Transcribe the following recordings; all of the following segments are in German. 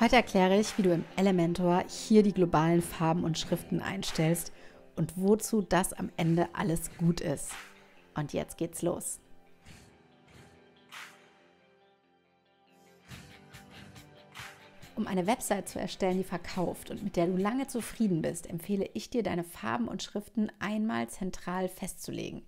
Heute erkläre ich, wie du im Elementor hier die globalen Farben und Schriften einstellst und wozu das am Ende alles gut ist. Und jetzt geht's los. Um eine Website zu erstellen, die verkauft und mit der du lange zufrieden bist, empfehle ich dir, deine Farben und Schriften einmal zentral festzulegen.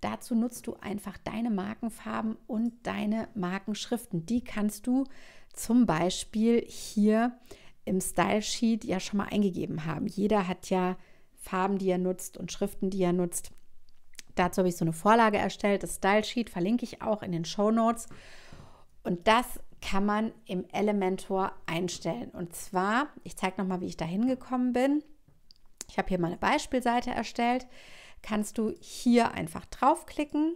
Dazu nutzt du einfach deine Markenfarben und deine Markenschriften. Die kannst du zum Beispiel hier im Style Sheet ja schon mal eingegeben haben. Jeder hat ja Farben, die er nutzt und Schriften, die er nutzt. Dazu habe ich so eine Vorlage erstellt. Das Style Sheet verlinke ich auch in den Show Notes. Und das kann man im Elementor einstellen. Und zwar, ich zeige nochmal, wie ich da hingekommen bin. Ich habe hier mal eine Beispielseite erstellt kannst du hier einfach draufklicken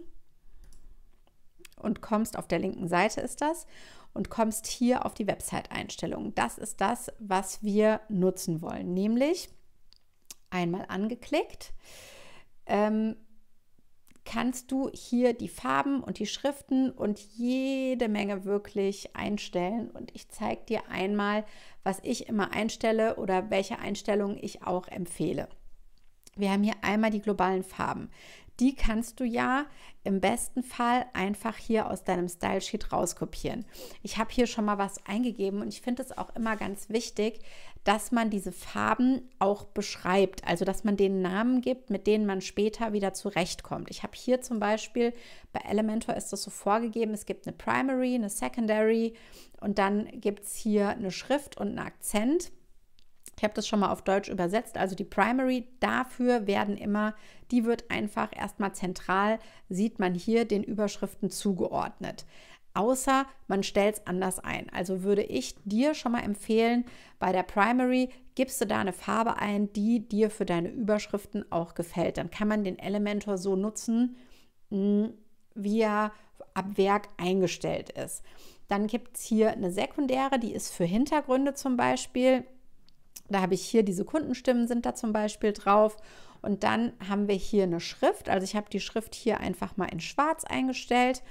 und kommst auf der linken Seite ist das und kommst hier auf die Website-Einstellungen. Das ist das, was wir nutzen wollen, nämlich einmal angeklickt. Ähm, kannst du hier die Farben und die Schriften und jede Menge wirklich einstellen. Und ich zeige dir einmal, was ich immer einstelle oder welche Einstellungen ich auch empfehle. Wir haben hier einmal die globalen Farben. Die kannst du ja im besten Fall einfach hier aus deinem Style Sheet rauskopieren. Ich habe hier schon mal was eingegeben und ich finde es auch immer ganz wichtig, dass man diese Farben auch beschreibt, also dass man den Namen gibt, mit denen man später wieder zurechtkommt. Ich habe hier zum Beispiel bei Elementor ist das so vorgegeben, es gibt eine Primary, eine Secondary und dann gibt es hier eine Schrift und einen Akzent. Ich habe das schon mal auf Deutsch übersetzt. Also die Primary dafür werden immer, die wird einfach erstmal zentral, sieht man hier den Überschriften zugeordnet. Außer man stellt es anders ein. Also würde ich dir schon mal empfehlen, bei der Primary gibst du da eine Farbe ein, die dir für deine Überschriften auch gefällt. Dann kann man den Elementor so nutzen, hm, wie er ab Werk eingestellt ist. Dann gibt es hier eine sekundäre, die ist für Hintergründe zum Beispiel da habe ich hier diese Kundenstimmen sind da zum Beispiel drauf. Und dann haben wir hier eine Schrift. Also ich habe die Schrift hier einfach mal in schwarz eingestellt.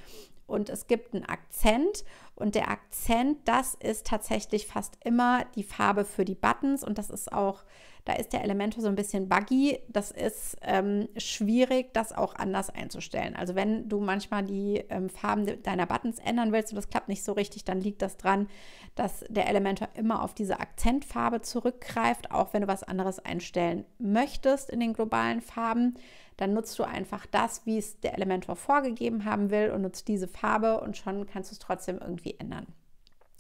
Und es gibt einen Akzent. Und der Akzent, das ist tatsächlich fast immer die Farbe für die Buttons. Und das ist auch da ist der Elementor so ein bisschen buggy. Das ist ähm, schwierig, das auch anders einzustellen. Also wenn du manchmal die ähm, Farben deiner Buttons ändern willst und das klappt nicht so richtig, dann liegt das dran, dass der Elementor immer auf diese Akzentfarbe zurückgreift, auch wenn du was anderes einstellen möchtest in den globalen Farben dann nutzt du einfach das, wie es der Elementor vorgegeben haben will und nutzt diese Farbe und schon kannst du es trotzdem irgendwie ändern.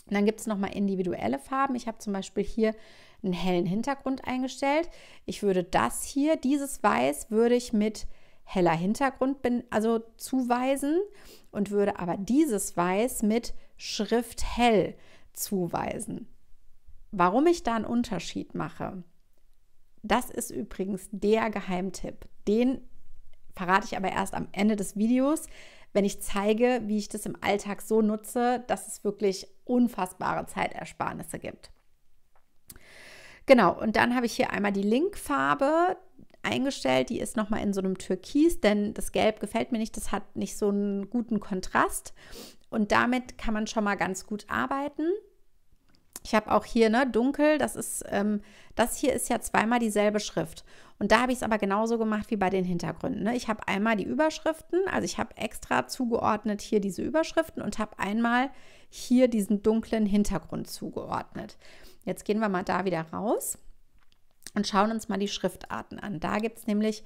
Und dann gibt es nochmal individuelle Farben. Ich habe zum Beispiel hier einen hellen Hintergrund eingestellt. Ich würde das hier, dieses Weiß, würde ich mit heller Hintergrund bin, also zuweisen und würde aber dieses Weiß mit Schrift hell zuweisen. Warum ich da einen Unterschied mache, das ist übrigens der Geheimtipp. Den verrate ich aber erst am Ende des Videos, wenn ich zeige, wie ich das im Alltag so nutze, dass es wirklich unfassbare Zeitersparnisse gibt. Genau, und dann habe ich hier einmal die Linkfarbe eingestellt. Die ist nochmal in so einem Türkis, denn das Gelb gefällt mir nicht. Das hat nicht so einen guten Kontrast. Und damit kann man schon mal ganz gut arbeiten. Ich habe auch hier ne, dunkel, das ist, ähm, das hier ist ja zweimal dieselbe Schrift. Und da habe ich es aber genauso gemacht wie bei den Hintergründen. Ne? Ich habe einmal die Überschriften, also ich habe extra zugeordnet hier diese Überschriften und habe einmal hier diesen dunklen Hintergrund zugeordnet. Jetzt gehen wir mal da wieder raus und schauen uns mal die Schriftarten an. Da gibt es nämlich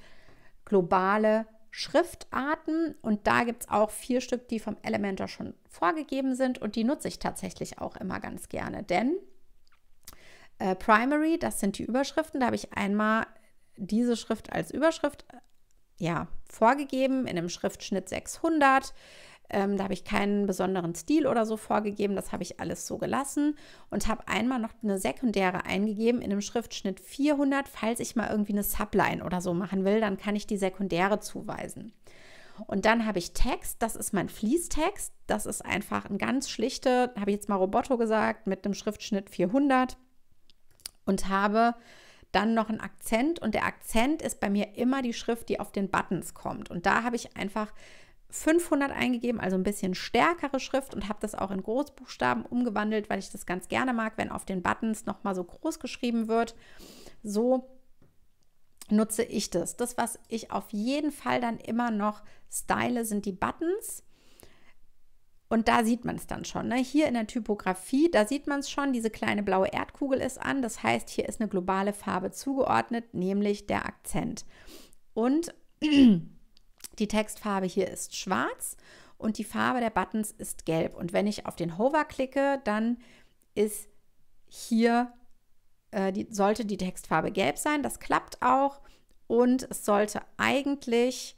globale Schriftarten und da gibt es auch vier Stück, die vom Elementor schon vorgegeben sind und die nutze ich tatsächlich auch immer ganz gerne, denn äh, Primary, das sind die Überschriften, da habe ich einmal diese Schrift als Überschrift äh, ja, vorgegeben in einem Schriftschnitt 600. Ähm, da habe ich keinen besonderen Stil oder so vorgegeben. Das habe ich alles so gelassen und habe einmal noch eine sekundäre eingegeben in einem Schriftschnitt 400. Falls ich mal irgendwie eine Subline oder so machen will, dann kann ich die sekundäre zuweisen. Und dann habe ich Text, das ist mein Fließtext. Das ist einfach ein ganz schlichter, habe ich jetzt mal Roboto gesagt, mit einem Schriftschnitt 400 und habe dann noch einen Akzent und der Akzent ist bei mir immer die Schrift, die auf den Buttons kommt. Und da habe ich einfach 500 eingegeben, also ein bisschen stärkere Schrift und habe das auch in Großbuchstaben umgewandelt, weil ich das ganz gerne mag, wenn auf den Buttons nochmal so groß geschrieben wird. So nutze ich das. Das, was ich auf jeden Fall dann immer noch style, sind die Buttons. Und da sieht man es dann schon. Ne? Hier in der Typografie, da sieht man es schon, diese kleine blaue Erdkugel ist an. Das heißt, hier ist eine globale Farbe zugeordnet, nämlich der Akzent. Und Die Textfarbe hier ist schwarz und die Farbe der Buttons ist gelb. Und wenn ich auf den Hover klicke, dann ist hier, äh, die, sollte die Textfarbe gelb sein. Das klappt auch. Und es sollte eigentlich,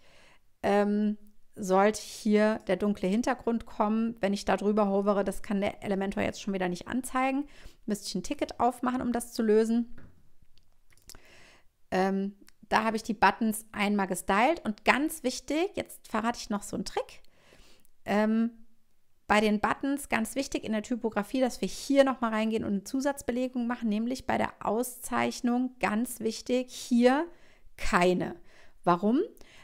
ähm, sollte hier der dunkle Hintergrund kommen. Wenn ich da drüber hovere, das kann der Elementor jetzt schon wieder nicht anzeigen. Müsste ich ein Ticket aufmachen, um das zu lösen. Ähm, da habe ich die Buttons einmal gestylt und ganz wichtig, jetzt verrate ich noch so einen Trick. Ähm, bei den Buttons ganz wichtig in der Typografie, dass wir hier nochmal reingehen und eine Zusatzbelegung machen, nämlich bei der Auszeichnung ganz wichtig hier keine. Warum?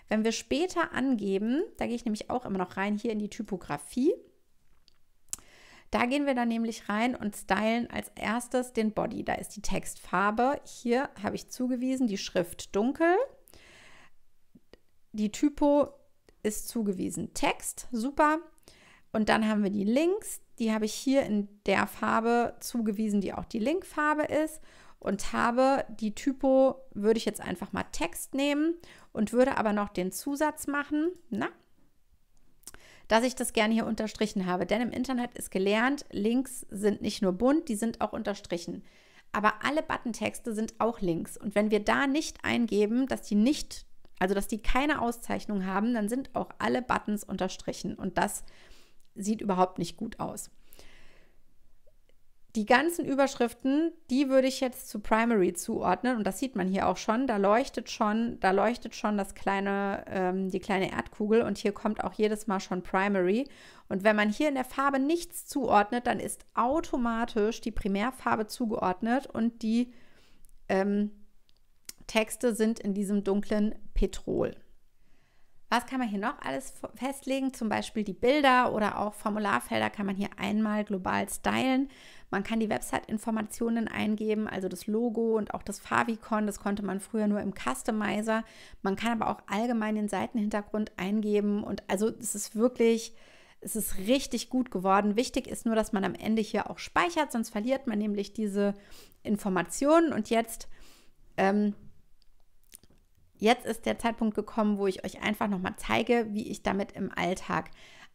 Wenn wir später angeben, da gehe ich nämlich auch immer noch rein hier in die Typografie, da gehen wir dann nämlich rein und stylen als erstes den Body. Da ist die Textfarbe. Hier habe ich zugewiesen, die Schrift dunkel. Die Typo ist zugewiesen Text, super. Und dann haben wir die Links, die habe ich hier in der Farbe zugewiesen, die auch die Linkfarbe ist. Und habe die Typo, würde ich jetzt einfach mal Text nehmen und würde aber noch den Zusatz machen. Na, dass ich das gerne hier unterstrichen habe. Denn im Internet ist gelernt, Links sind nicht nur bunt, die sind auch unterstrichen. Aber alle Buttontexte sind auch Links. Und wenn wir da nicht eingeben, dass die nicht, also dass die keine Auszeichnung haben, dann sind auch alle Buttons unterstrichen. Und das sieht überhaupt nicht gut aus. Die ganzen Überschriften, die würde ich jetzt zu Primary zuordnen und das sieht man hier auch schon. Da leuchtet schon, da leuchtet schon das kleine, ähm, die kleine Erdkugel und hier kommt auch jedes Mal schon Primary. Und wenn man hier in der Farbe nichts zuordnet, dann ist automatisch die Primärfarbe zugeordnet und die ähm, Texte sind in diesem dunklen Petrol. Was kann man hier noch alles festlegen? Zum Beispiel die Bilder oder auch Formularfelder kann man hier einmal global stylen. Man kann die Website-Informationen eingeben, also das Logo und auch das Favicon. Das konnte man früher nur im Customizer. Man kann aber auch allgemein den Seitenhintergrund eingeben. Und also es ist wirklich es ist richtig gut geworden. Wichtig ist nur, dass man am Ende hier auch speichert, sonst verliert man nämlich diese Informationen. Und jetzt ähm, jetzt ist der Zeitpunkt gekommen, wo ich euch einfach nochmal zeige, wie ich damit im Alltag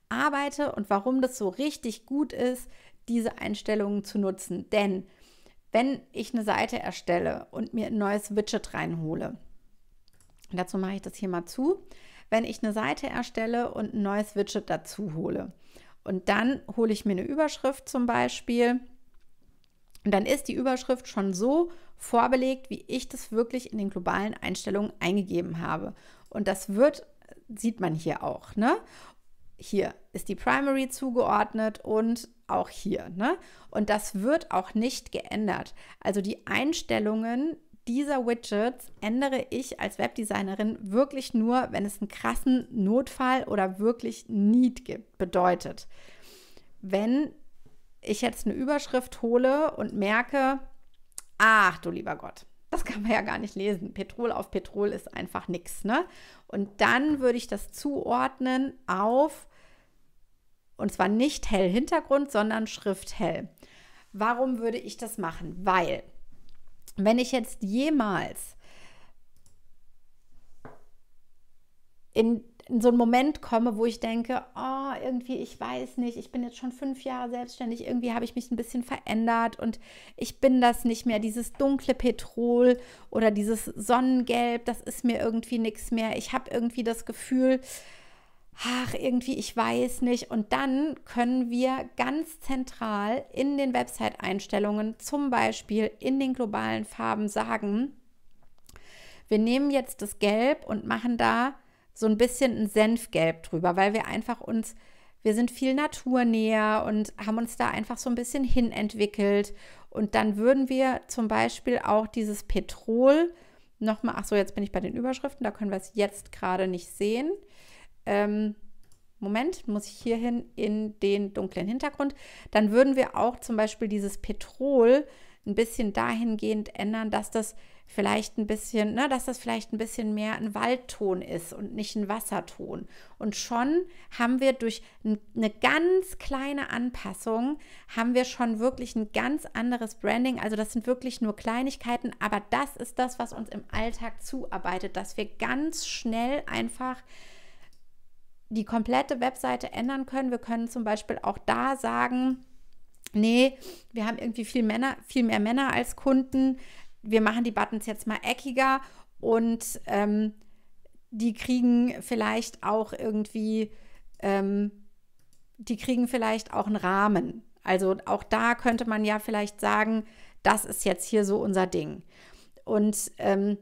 arbeite und warum das so richtig gut ist, diese Einstellungen zu nutzen. Denn wenn ich eine Seite erstelle und mir ein neues Widget reinhole, dazu mache ich das hier mal zu, wenn ich eine Seite erstelle und ein neues Widget dazu hole und dann hole ich mir eine Überschrift zum Beispiel, und dann ist die Überschrift schon so vorbelegt, wie ich das wirklich in den globalen Einstellungen eingegeben habe. Und das wird, sieht man hier auch, ne? Hier ist die Primary zugeordnet und auch hier, ne? Und das wird auch nicht geändert. Also die Einstellungen dieser Widgets ändere ich als Webdesignerin wirklich nur, wenn es einen krassen Notfall oder wirklich Need gibt. Bedeutet, wenn ich jetzt eine Überschrift hole und merke, Ach du lieber Gott, das kann man ja gar nicht lesen. Petrol auf Petrol ist einfach nichts. Ne? Und dann würde ich das zuordnen auf, und zwar nicht hell Hintergrund, sondern schrifthell. Warum würde ich das machen? Weil, wenn ich jetzt jemals in in so einen Moment komme, wo ich denke, oh, irgendwie, ich weiß nicht, ich bin jetzt schon fünf Jahre selbstständig, irgendwie habe ich mich ein bisschen verändert und ich bin das nicht mehr. Dieses dunkle Petrol oder dieses Sonnengelb, das ist mir irgendwie nichts mehr. Ich habe irgendwie das Gefühl, ach, irgendwie, ich weiß nicht. Und dann können wir ganz zentral in den Website-Einstellungen, zum Beispiel in den globalen Farben, sagen, wir nehmen jetzt das Gelb und machen da so ein bisschen ein Senfgelb drüber, weil wir einfach uns, wir sind viel naturnäher und haben uns da einfach so ein bisschen hinentwickelt. Und dann würden wir zum Beispiel auch dieses Petrol nochmal, ach so, jetzt bin ich bei den Überschriften, da können wir es jetzt gerade nicht sehen. Ähm, Moment, muss ich hierhin in den dunklen Hintergrund. Dann würden wir auch zum Beispiel dieses Petrol ein bisschen dahingehend ändern, dass das vielleicht ein bisschen, ne, dass das vielleicht ein bisschen mehr ein Waldton ist und nicht ein Wasserton. Und schon haben wir durch eine ganz kleine Anpassung, haben wir schon wirklich ein ganz anderes Branding. Also das sind wirklich nur Kleinigkeiten, aber das ist das, was uns im Alltag zuarbeitet, dass wir ganz schnell einfach die komplette Webseite ändern können. Wir können zum Beispiel auch da sagen, nee, wir haben irgendwie viel, Männer, viel mehr Männer als Kunden wir machen die Buttons jetzt mal eckiger und ähm, die kriegen vielleicht auch irgendwie, ähm, die kriegen vielleicht auch einen Rahmen. Also auch da könnte man ja vielleicht sagen, das ist jetzt hier so unser Ding. Und, ähm,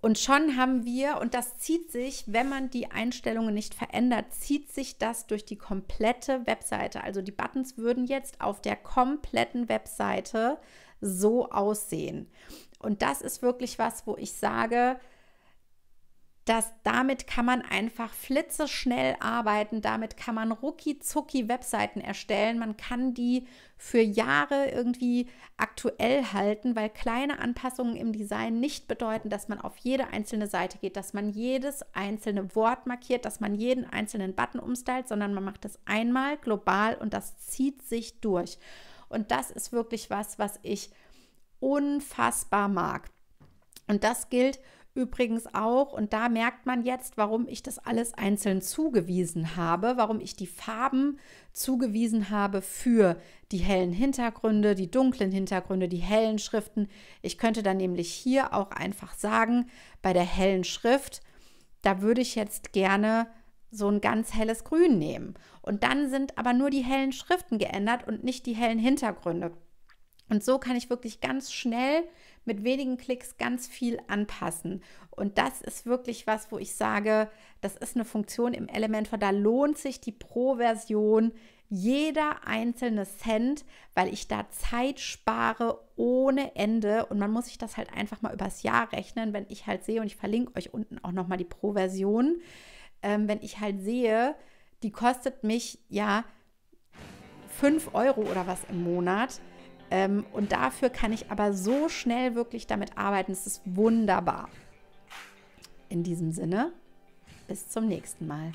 und schon haben wir, und das zieht sich, wenn man die Einstellungen nicht verändert, zieht sich das durch die komplette Webseite. Also die Buttons würden jetzt auf der kompletten Webseite äh, so aussehen. Und das ist wirklich was, wo ich sage, dass damit kann man einfach flitzeschnell arbeiten, damit kann man rucki-zucki Webseiten erstellen, man kann die für Jahre irgendwie aktuell halten, weil kleine Anpassungen im Design nicht bedeuten, dass man auf jede einzelne Seite geht, dass man jedes einzelne Wort markiert, dass man jeden einzelnen Button umstylt, sondern man macht es einmal global und das zieht sich durch. Und das ist wirklich was, was ich unfassbar mag. Und das gilt übrigens auch, und da merkt man jetzt, warum ich das alles einzeln zugewiesen habe, warum ich die Farben zugewiesen habe für die hellen Hintergründe, die dunklen Hintergründe, die hellen Schriften. Ich könnte dann nämlich hier auch einfach sagen, bei der hellen Schrift, da würde ich jetzt gerne so ein ganz helles Grün nehmen. Und dann sind aber nur die hellen Schriften geändert und nicht die hellen Hintergründe. Und so kann ich wirklich ganz schnell mit wenigen Klicks ganz viel anpassen. Und das ist wirklich was, wo ich sage, das ist eine Funktion im Elementor, da lohnt sich die Pro-Version jeder einzelne Cent, weil ich da Zeit spare ohne Ende und man muss sich das halt einfach mal übers Jahr rechnen, wenn ich halt sehe und ich verlinke euch unten auch nochmal die Pro-Version ähm, wenn ich halt sehe, die kostet mich ja 5 Euro oder was im Monat. Ähm, und dafür kann ich aber so schnell wirklich damit arbeiten. Es ist wunderbar. In diesem Sinne, bis zum nächsten Mal.